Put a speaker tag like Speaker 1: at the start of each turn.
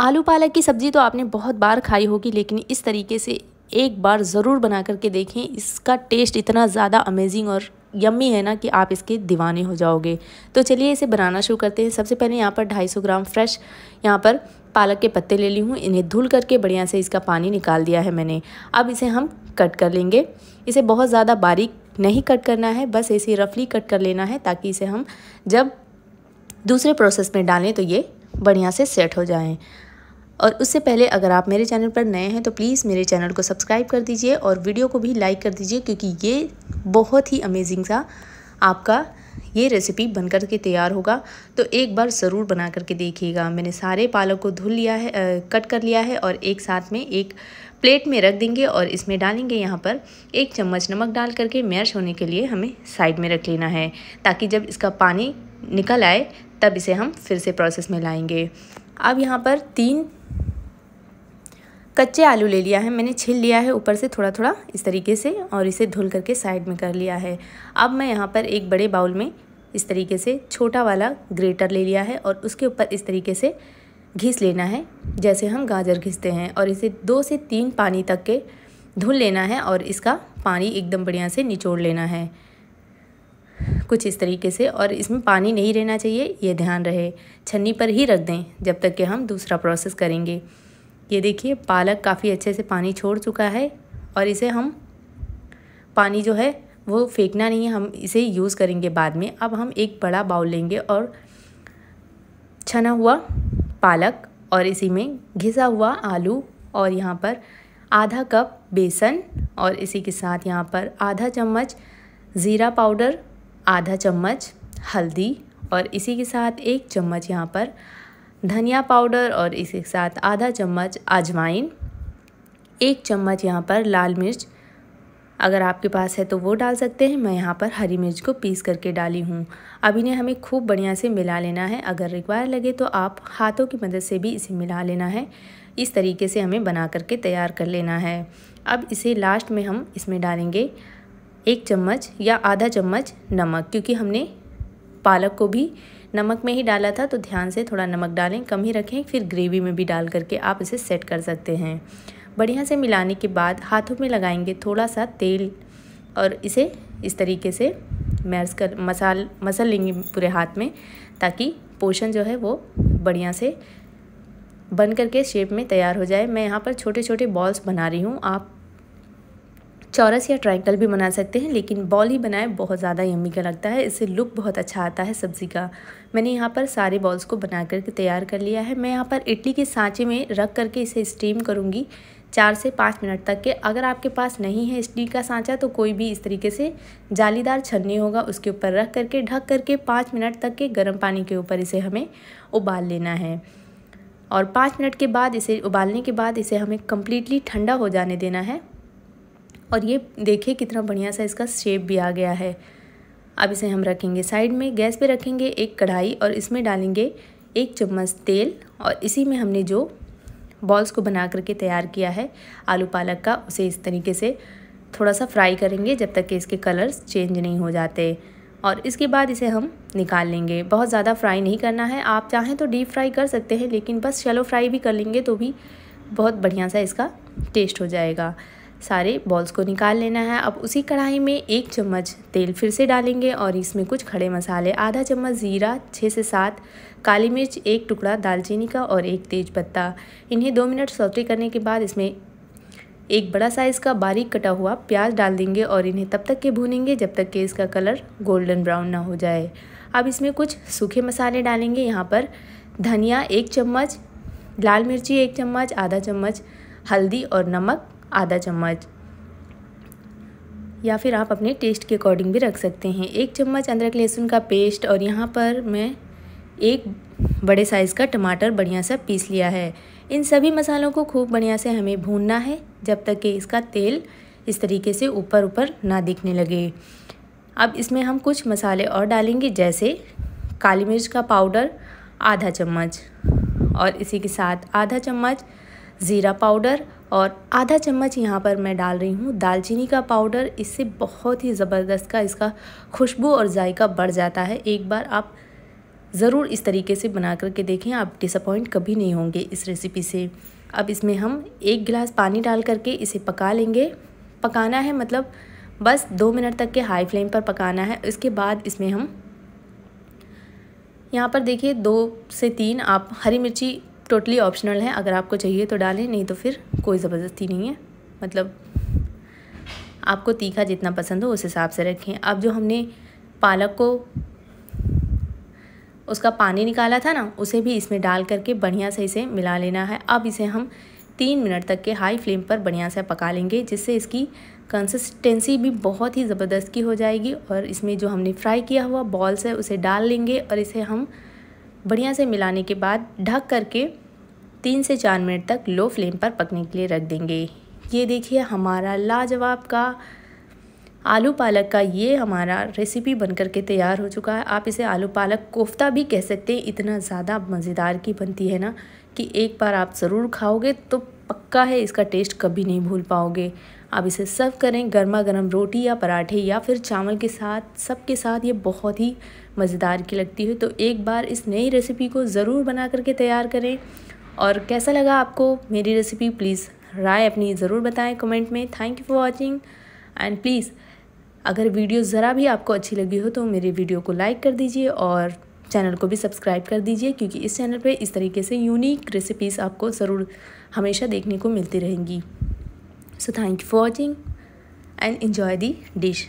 Speaker 1: आलू पालक की सब्ज़ी तो आपने बहुत बार खाई होगी लेकिन इस तरीके से एक बार ज़रूर बना करके देखें इसका टेस्ट इतना ज़्यादा अमेजिंग और यम्मी है ना कि आप इसके दीवाने हो जाओगे तो चलिए इसे बनाना शुरू करते हैं सबसे पहले यहाँ पर 250 ग्राम फ्रेश यहाँ पर पालक के पत्ते ले ली हूँ इन्हें धुल करके बढ़िया से इसका पानी निकाल दिया है मैंने अब इसे हम कट कर लेंगे इसे बहुत ज़्यादा बारीक नहीं कट करना है बस ऐसे रफली कट कर लेना है ताकि इसे हम जब दूसरे प्रोसेस में डालें तो ये बढ़िया से सेट हो जाएँ और उससे पहले अगर आप मेरे चैनल पर नए हैं तो प्लीज़ मेरे चैनल को सब्सक्राइब कर दीजिए और वीडियो को भी लाइक कर दीजिए क्योंकि ये बहुत ही अमेजिंग सा आपका ये रेसिपी बन कर के तैयार होगा तो एक बार ज़रूर बना करके देखिएगा मैंने सारे पालक को धुल लिया है आ, कट कर लिया है और एक साथ में एक प्लेट में रख देंगे और इसमें डालेंगे यहाँ पर एक चम्मच नमक डाल करके मैश होने के लिए हमें साइड में रख लेना है ताकि जब इसका पानी निकल आए तब इसे हम फिर से प्रोसेस में लाएंगे अब यहाँ पर तीन कच्चे आलू ले लिया है मैंने छील लिया है ऊपर से थोड़ा थोड़ा इस तरीके से और इसे धुल करके साइड में कर लिया है अब मैं यहाँ पर एक बड़े बाउल में इस तरीके से छोटा वाला ग्रेटर ले लिया है और उसके ऊपर इस तरीके से घिस लेना है जैसे हम गाजर घिसते हैं और इसे दो से तीन पानी तक के धुल लेना है और इसका पानी एकदम बढ़िया से निचोड़ लेना है कुछ इस तरीके से और इसमें पानी नहीं रहना चाहिए ये ध्यान रहे छन्नी पर ही रख दें जब तक कि हम दूसरा प्रोसेस करेंगे ये देखिए पालक काफ़ी अच्छे से पानी छोड़ चुका है और इसे हम पानी जो है वो फेंकना नहीं है हम इसे यूज़ करेंगे बाद में अब हम एक बड़ा बाउल लेंगे और छना हुआ पालक और इसी में घिसा हुआ आलू और यहाँ पर आधा कप बेसन और इसी के साथ यहाँ पर आधा चम्मच ज़ीरा पाउडर आधा चम्मच हल्दी और इसी के साथ एक चम्मच यहाँ पर धनिया पाउडर और इसके साथ आधा चम्मच अजवाइन एक चम्मच यहाँ पर लाल मिर्च अगर आपके पास है तो वो डाल सकते हैं मैं यहाँ पर हरी मिर्च को पीस करके डाली हूँ अब इन्हें हमें खूब बढ़िया से मिला लेना है अगर रिक्वायर लगे तो आप हाथों की मदद से भी इसे मिला लेना है इस तरीके से हमें बना करके तैयार कर लेना है अब इसे लास्ट में हम इसमें डालेंगे एक चम्मच या आधा चम्मच नमक क्योंकि हमने पालक को भी नमक में ही डाला था तो ध्यान से थोड़ा नमक डालें कम ही रखें फिर ग्रेवी में भी डाल करके आप इसे सेट कर सकते हैं बढ़िया से मिलाने के बाद हाथों में लगाएंगे थोड़ा सा तेल और इसे इस तरीके से मैस कर मसाल मसल लेंगे पूरे हाथ में ताकि पोषण जो है वो बढ़िया से बन करके शेप में तैयार हो जाए मैं यहाँ पर छोटे छोटे बॉल्स बना रही हूँ आप चौरस या ट्राइंगल भी बना सकते हैं लेकिन बॉल ही बनाए बहुत ज़्यादा यम्मी का लगता है इससे लुक बहुत अच्छा आता है सब्ज़ी का मैंने यहाँ पर सारे बॉल्स को बना करके तैयार कर लिया है मैं यहाँ पर इडली के सांचे में रख करके इसे स्टीम करूँगी चार से पाँच मिनट तक के अगर आपके पास नहीं है स्टील का सांचा तो कोई भी इस तरीके से जालीदार छन्नी होगा उसके ऊपर रख करके ढक करके पाँच मिनट तक के गर्म पानी के ऊपर इसे हमें उबाल लेना है और पाँच मिनट के बाद इसे उबालने के बाद इसे हमें कम्प्लीटली ठंडा हो जाने देना है और ये देखिए कितना बढ़िया सा इसका शेप भी आ गया है अब इसे हम रखेंगे साइड में गैस पे रखेंगे एक कढ़ाई और इसमें डालेंगे एक चम्मच तेल और इसी में हमने जो बॉल्स को बना करके तैयार किया है आलू पालक का उसे इस तरीके से थोड़ा सा फ्राई करेंगे जब तक कि इसके कलर्स चेंज नहीं हो जाते और इसके बाद इसे हम निकाल लेंगे बहुत ज़्यादा फ्राई नहीं करना है आप चाहें तो डीप फ्राई कर सकते हैं लेकिन बस शेलो फ्राई भी कर लेंगे तो भी बहुत बढ़िया सा इसका टेस्ट हो जाएगा सारे बॉल्स को निकाल लेना है अब उसी कढ़ाई में एक चम्मच तेल फिर से डालेंगे और इसमें कुछ खड़े मसाले आधा चम्मच ज़ीरा छः से सात काली मिर्च एक टुकड़ा दालचीनी का और एक तेज पत्ता इन्हें दो मिनट सौते करने के बाद इसमें एक बड़ा साइज़ का बारीक कटा हुआ प्याज डाल देंगे और इन्हें तब तक के भूनेंगे जब तक कि इसका कलर गोल्डन ब्राउन ना हो जाए अब इसमें कुछ सूखे मसाले डालेंगे यहाँ पर धनिया एक चम्मच लाल मिर्ची एक चम्मच आधा चम्मच हल्दी और नमक आधा चम्मच या फिर आप अपने टेस्ट के अकॉर्डिंग भी रख सकते हैं एक चम्मच अदरक लहसुन का पेस्ट और यहाँ पर मैं एक बड़े साइज़ का टमाटर बढ़िया सा पीस लिया है इन सभी मसालों को खूब बढ़िया से हमें भूनना है जब तक कि इसका तेल इस तरीके से ऊपर ऊपर ना दिखने लगे अब इसमें हम कुछ मसाले और डालेंगे जैसे काली मिर्च का पाउडर आधा चम्मच और इसी के साथ आधा चम्मच ज़ीरा पाउडर और आधा चम्मच यहाँ पर मैं डाल रही हूँ दालचीनी का पाउडर इससे बहुत ही ज़बरदस्त का इसका खुशबू और जायका बढ़ जाता है एक बार आप ज़रूर इस तरीके से बना करके देखें आप डिसअपॉइंट कभी नहीं होंगे इस रेसिपी से अब इसमें हम एक गिलास पानी डाल करके इसे पका लेंगे पकाना है मतलब बस दो मिनट तक के हाई फ्लेम पर पकाना है इसके बाद इसमें हम यहाँ पर देखिए दो से तीन आप हरी मिर्ची टोटली ऑप्शनल है अगर आपको चाहिए तो डालें नहीं तो फिर कोई ज़बरदस्ती नहीं है मतलब आपको तीखा जितना पसंद हो उस हिसाब से रखें अब जो हमने पालक को उसका पानी निकाला था ना उसे भी इसमें डाल करके बढ़िया से इसे मिला लेना है अब इसे हम तीन मिनट तक के हाई फ्लेम पर बढ़िया से पका लेंगे जिससे इसकी कंसिस्टेंसी भी बहुत ही ज़बरदस्त की हो जाएगी और इसमें जो हमने फ्राई किया हुआ बॉल्स है उसे डाल लेंगे और इसे हम बढ़िया से मिलाने के बाद ढक करके तीन से चार मिनट तक लो फ्लेम पर पकने के लिए रख देंगे ये देखिए हमारा लाजवाब का आलू पालक का ये हमारा रेसिपी बनकर के तैयार हो चुका है आप इसे आलू पालक कोफ्ता भी कह सकते हैं इतना ज़्यादा मज़ेदार की बनती है ना कि एक बार आप ज़रूर खाओगे तो पक्का है इसका टेस्ट कभी नहीं भूल पाओगे आप इसे सर्व करें गर्मा गर्म रोटी या पराठे या फिर चावल के साथ सब के साथ ये बहुत ही मज़ेदार की लगती है तो एक बार इस नई रेसिपी को ज़रूर बना करके तैयार करें और कैसा लगा आपको मेरी रेसिपी प्लीज़ राय अपनी ज़रूर बताएं कमेंट में thank you for watching and please अगर वीडियो ज़रा भी आपको अच्छी लगी हो तो मेरे वीडियो को लाइक कर दीजिए और चैनल को भी सब्सक्राइब कर दीजिए क्योंकि इस चैनल पे इस तरीके से यूनिक रेसिपीज़ आपको ज़रूर हमेशा देखने को मिलती रहेंगी So thank you for watching and enjoy the dish.